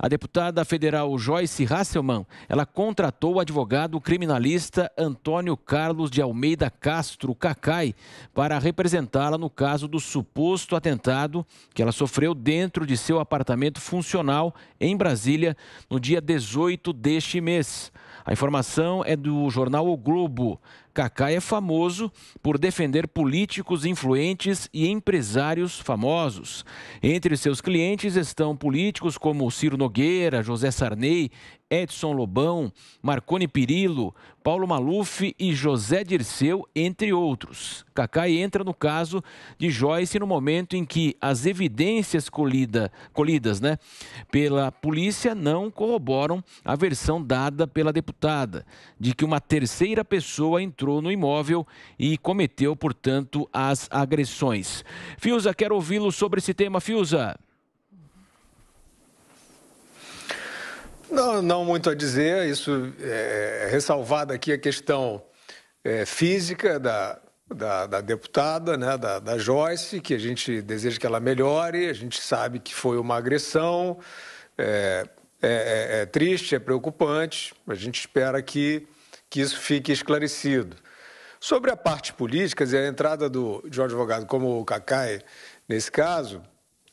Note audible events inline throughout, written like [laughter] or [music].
A deputada federal Joyce Hasselman, ela contratou o advogado criminalista Antônio Carlos de Almeida Castro Cacai para representá-la no caso do suposto atentado que ela sofreu dentro de seu apartamento funcional em Brasília no dia 18 deste mês. A informação é do jornal O Globo. Kaká é famoso por defender políticos influentes e empresários famosos. Entre seus clientes estão políticos como Ciro Nogueira, José Sarney Edson Lobão, Marcone Pirillo, Paulo Maluf e José Dirceu, entre outros. Cacai entra no caso de Joyce no momento em que as evidências colhida, colhidas né, pela polícia não corroboram a versão dada pela deputada, de que uma terceira pessoa entrou no imóvel e cometeu, portanto, as agressões. Fiuza, quero ouvi-lo sobre esse tema. Fiuza. Não, não muito a dizer. Isso é, é ressalvada aqui a questão é, física da, da, da, deputada, né, da, da, Joyce, que a gente deseja que ela melhore, a gente sabe que foi uma agressão, é, é, é, é triste, é preocupante, a gente espera que, que isso fique esclarecido. Sobre a parte política, quer dizer, a entrada do, de um advogado como o Cacai nesse caso,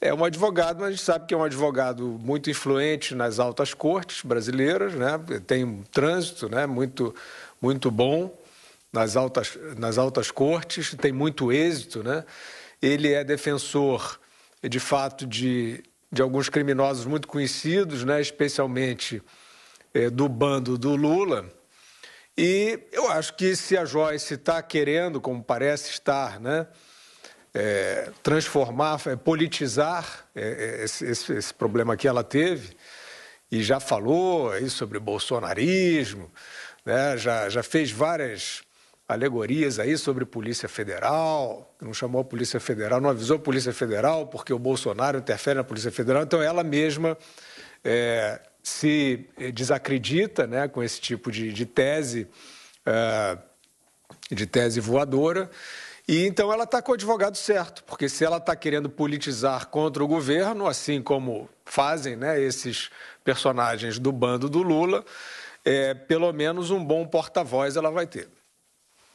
é um advogado, mas a gente sabe que é um advogado muito influente nas altas cortes brasileiras, né? tem um trânsito né? muito, muito bom nas altas, nas altas cortes, tem muito êxito. Né? Ele é defensor, de fato, de, de alguns criminosos muito conhecidos, né? especialmente é, do bando do Lula. E eu acho que se a Joyce está querendo, como parece estar, né? é, transformar, é, politizar é, é, esse, esse, esse, problema que ela teve. E já falou aí sobre bolsonarismo, né? já, já fez várias alegorias aí sobre Polícia Federal, não chamou a Polícia Federal, não avisou a Polícia Federal porque o Bolsonaro interfere na Polícia Federal. Então ela mesma é, se desacredita né, com esse tipo de, de tese, é, de tese voadora. E então ela está com o advogado certo, porque se ela está querendo politizar contra o governo, assim como fazem né, esses personagens do bando do Lula, é, pelo menos um bom porta-voz ela vai ter.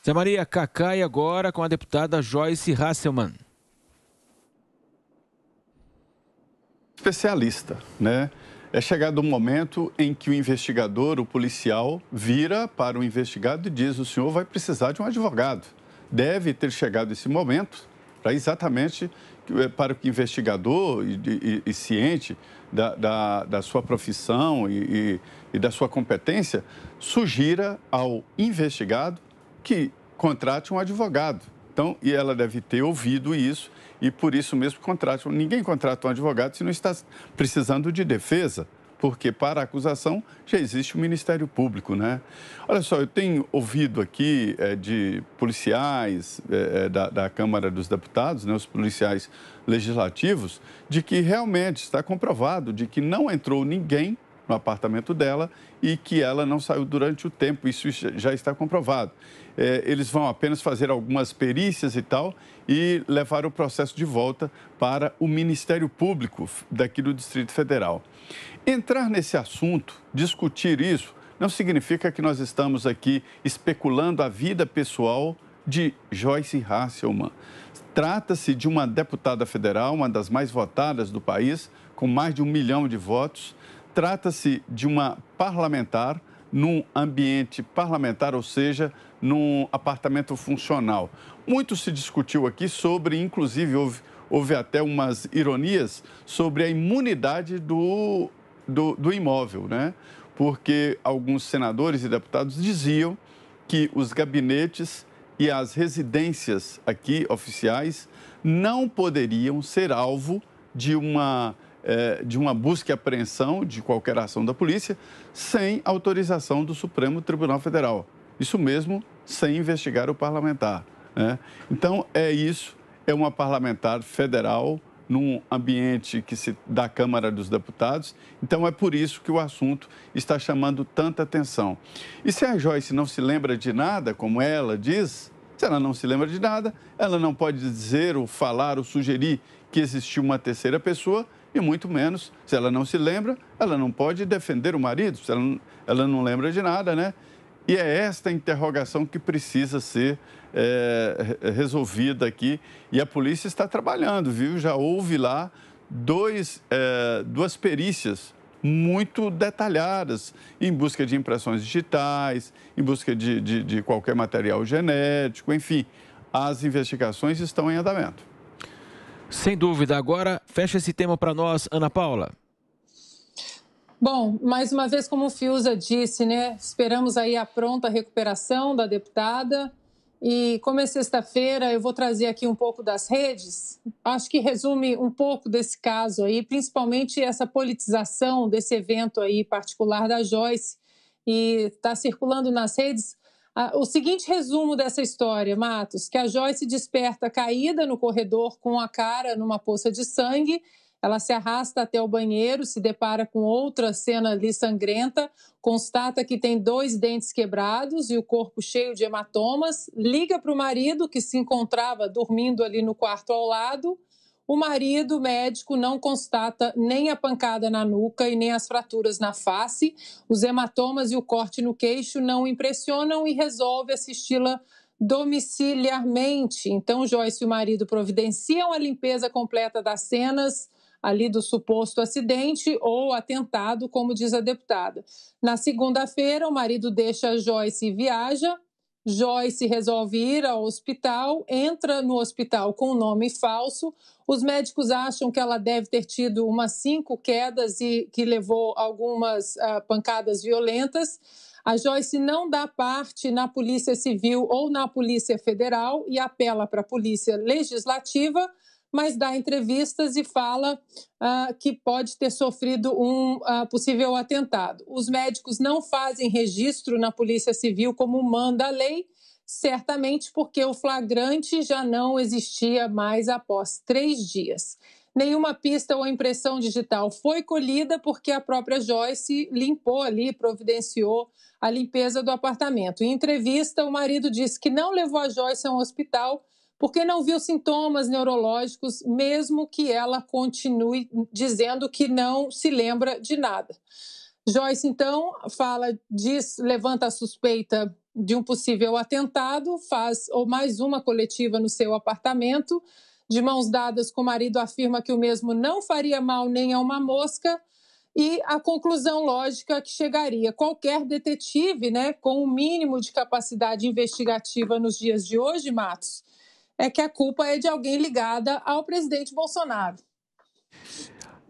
Zé Maria Cacai agora com a deputada Joyce Hasselman. Especialista, né? É chegado o um momento em que o investigador, o policial, vira para o investigado e diz: o senhor vai precisar de um advogado deve ter chegado esse momento para exatamente eh, para que o investigador e, e, e ciente da, da, da, sua profissão e, e, da sua competência sugira ao investigado que contrate um advogado. Então, e ela deve ter ouvido isso e por isso mesmo contrate. Ninguém contrata um advogado se não está precisando de defesa porque para a acusação já existe o Ministério Público, né? Olha só, eu tenho ouvido aqui é, de policiais é, é da, da, Câmara dos Deputados, né, os policiais legislativos, de que realmente está comprovado de que não entrou ninguém no apartamento dela e que ela não saiu durante o tempo. Isso já está comprovado. É, eles vão apenas fazer algumas perícias e tal e levar o processo de volta para o Ministério Público daqui do Distrito Federal. Entrar nesse assunto, discutir isso, não significa que nós estamos aqui especulando a vida pessoal de Joyce Hasselman. Trata-se de uma deputada federal, uma das mais votadas do país, com mais de um milhão de votos. Trata-se de uma parlamentar num ambiente parlamentar, ou seja, num apartamento funcional. Muito se discutiu aqui sobre, inclusive, houve, houve até umas ironias sobre a imunidade do, do, do imóvel, né? Porque alguns senadores e deputados diziam que os gabinetes e as residências aqui oficiais não poderiam ser alvo de uma é, de uma busca e apreensão de qualquer ação da polícia sem autorização do Supremo Tribunal Federal. Isso mesmo, sem investigar o parlamentar. Né? Então, é isso, é uma parlamentar federal num ambiente que se da Câmara dos Deputados. Então é por isso que o assunto está chamando tanta atenção. E se a Joyce não se lembra de nada, como ela diz, se ela não se lembra de nada, ela não pode dizer ou falar ou sugerir que existiu uma terceira pessoa, e muito menos, se ela não se lembra, ela não pode defender o marido, se ela, não, ela não lembra de nada, né? E é esta interrogação que precisa ser é, resolvida aqui. E a polícia está trabalhando, viu? Já houve lá dois, é, duas perícias muito detalhadas em busca de impressões digitais, em busca de, de, de qualquer material genético, enfim. As investigações estão em andamento. Sem dúvida. Agora, fecha esse tema para nós, Ana Paula. Bom, mais uma vez, como o Fiuza disse, né? Esperamos aí a pronta recuperação da deputada. E como é sexta-feira, eu vou trazer aqui um pouco das redes. Acho que resume um pouco desse caso aí, principalmente essa politização desse evento aí particular da Joyce. E está circulando nas redes ah, o seguinte resumo dessa história, Matos, que a Joyce desperta caída no corredor com a cara numa poça de sangue, ela se arrasta até o banheiro, se depara com outra cena ali sangrenta, constata que tem dois dentes quebrados e o corpo cheio de hematomas, liga para o marido que se encontrava dormindo ali no quarto ao lado, o marido médico não constata nem a pancada na nuca e nem as fraturas na face. Os hematomas e o corte no queixo não impressionam e resolve assisti-la domiciliarmente. Então, Joyce e o marido providenciam a limpeza completa das cenas ali do suposto acidente ou atentado, como diz a deputada. Na segunda-feira, o marido deixa a Joyce e viaja Joyce resolve ir ao hospital, entra no hospital com o um nome falso. Os médicos acham que ela deve ter tido umas cinco quedas e que levou algumas uh, pancadas violentas. A Joyce não dá parte na Polícia Civil ou na Polícia Federal e apela para a Polícia Legislativa mas dá entrevistas e fala ah, que pode ter sofrido um ah, possível atentado. Os médicos não fazem registro na Polícia Civil como manda a lei, certamente porque o flagrante já não existia mais após três dias. Nenhuma pista ou impressão digital foi colhida porque a própria Joyce limpou ali, providenciou a limpeza do apartamento. Em entrevista, o marido disse que não levou a Joyce a um hospital porque não viu sintomas neurológicos, mesmo que ela continue dizendo que não se lembra de nada. Joyce, então, fala, diz, levanta a suspeita de um possível atentado, faz ou mais uma coletiva no seu apartamento. De mãos dadas com o marido, afirma que o mesmo não faria mal nem a uma mosca. E a conclusão lógica que chegaria qualquer detetive, né, com o um mínimo de capacidade investigativa nos dias de hoje, Matos, é que a culpa é de alguém ligada ao presidente Bolsonaro.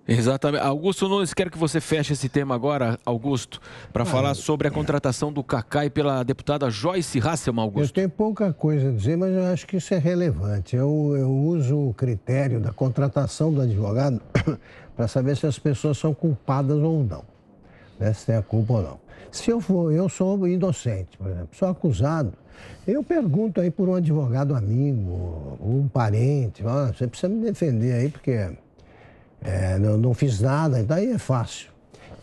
Exatamente. Augusto Nunes, quero que você feche esse tema agora, Augusto, para ah, falar sobre a é. contratação do Cacai pela deputada Joyce Hasselman, Augusto. Eu tenho pouca coisa a dizer, mas eu acho que isso é relevante. Eu, eu uso o critério da contratação do advogado [coughs] para saber se as pessoas são culpadas ou não né, se tem a culpa ou não. Se eu for, eu sou inocente, por exemplo, sou acusado, eu pergunto aí por um advogado amigo, um parente, ah, você precisa me defender aí porque é, eu não fiz nada, daí então é fácil.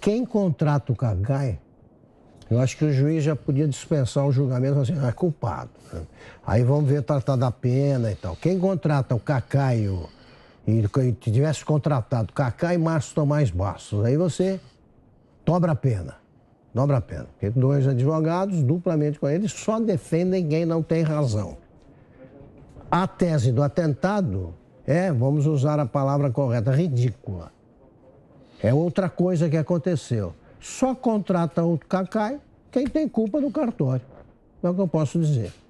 Quem contrata o Cagai, eu acho que o juiz já podia dispensar o julgamento assim, ah, é culpado. Né? Aí vamos ver tratar tá, tá da pena e tal. Quem contrata o cacai e o, e tivesse contratado cacai e Márcio Tomás Bastos, aí você dobra a pena. Dobra a pena. Porque dois advogados, duplamente com eles, só defendem quem não tem razão. A tese do atentado é, vamos usar a palavra correta, ridícula. É outra coisa que aconteceu. Só contrata o Cacai quem tem culpa do cartório. É o que eu posso dizer.